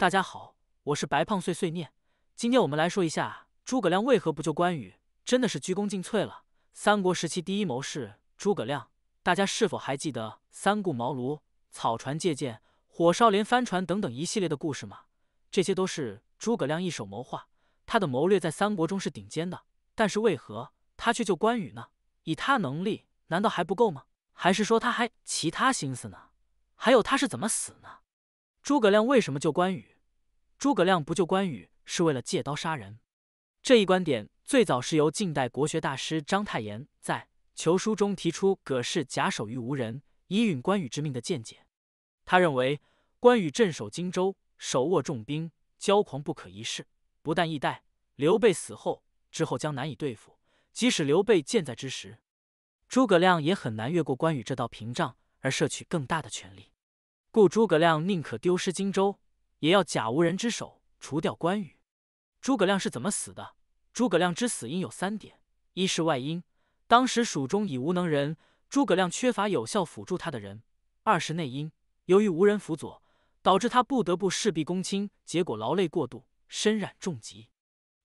大家好，我是白胖碎碎念。今天我们来说一下诸葛亮为何不救关羽，真的是鞠躬尽瘁了。三国时期第一谋士诸葛亮，大家是否还记得三顾茅庐、草船借箭、火烧连帆船等等一系列的故事吗？这些都是诸葛亮一手谋划，他的谋略在三国中是顶尖的。但是为何他却救关羽呢？以他能力，难道还不够吗？还是说他还其他心思呢？还有他是怎么死呢？诸葛亮为什么救关羽？诸葛亮不救关羽是为了借刀杀人。这一观点最早是由近代国学大师章太炎在《求书》中提出“葛氏假手于无人，以允关羽之命”的见解。他认为，关羽镇守荆州，手握重兵，骄狂不可一世，不但易代，刘备死后之后将难以对付；即使刘备健在之时，诸葛亮也很难越过关羽这道屏障而摄取更大的权力。故诸葛亮宁可丢失荆州。也要假无人之手除掉关羽。诸葛亮是怎么死的？诸葛亮之死因有三点：一是外因，当时蜀中已无能人，诸葛亮缺乏有效辅助他的人；二是内因，由于无人辅佐，导致他不得不事必躬亲，结果劳累过度，身染重疾。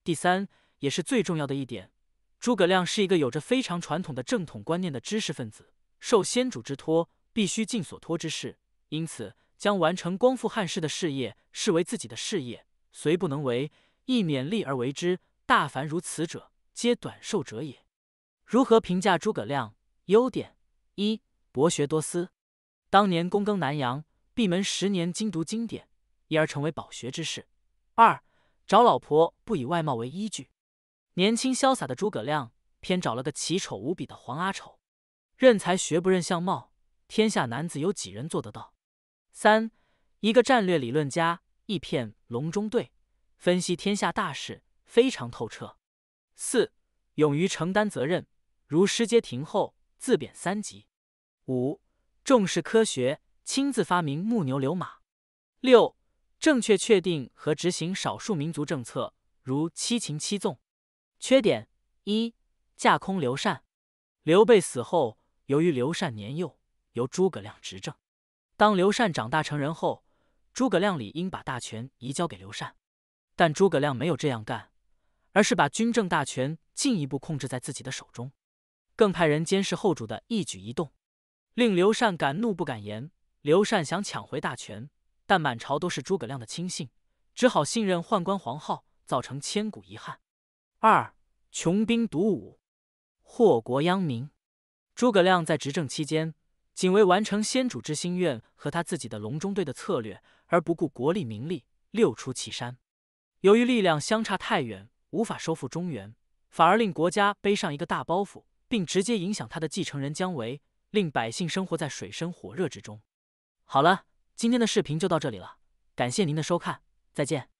第三，也是最重要的一点，诸葛亮是一个有着非常传统的正统观念的知识分子，受先主之托，必须尽所托之事，因此。将完成光复汉室的事业视为自己的事业，虽不能为，亦勉力而为之。大凡如此者，皆短寿者也。如何评价诸葛亮？优点一：博学多思。当年躬耕南阳，闭门十年，精读经典，因而成为饱学之士。二：找老婆不以外貌为依据。年轻潇洒的诸葛亮，偏找了个奇丑无比的黄阿丑。任才学不认相貌，天下男子有几人做得到？三、一个战略理论家，一片龙中队，分析天下大事非常透彻。四、勇于承担责任，如失街亭后自贬三级。五、重视科学，亲自发明木牛流马。六、正确确定和执行少数民族政策，如七擒七纵。缺点一：架空刘禅。刘备死后，由于刘禅年幼，由诸葛亮执政。当刘禅长大成人后，诸葛亮理应把大权移交给刘禅，但诸葛亮没有这样干，而是把军政大权进一步控制在自己的手中，更派人监视后主的一举一动，令刘禅敢怒不敢言。刘禅想抢回大权，但满朝都是诸葛亮的亲信，只好信任宦官黄浩，造成千古遗憾。二穷兵黩武，祸国殃民。诸葛亮在执政期间。仅为完成先主之心愿和他自己的隆中队的策略，而不顾国力民力，六出祁山。由于力量相差太远，无法收复中原，反而令国家背上一个大包袱，并直接影响他的继承人姜维，令百姓生活在水深火热之中。好了，今天的视频就到这里了，感谢您的收看，再见。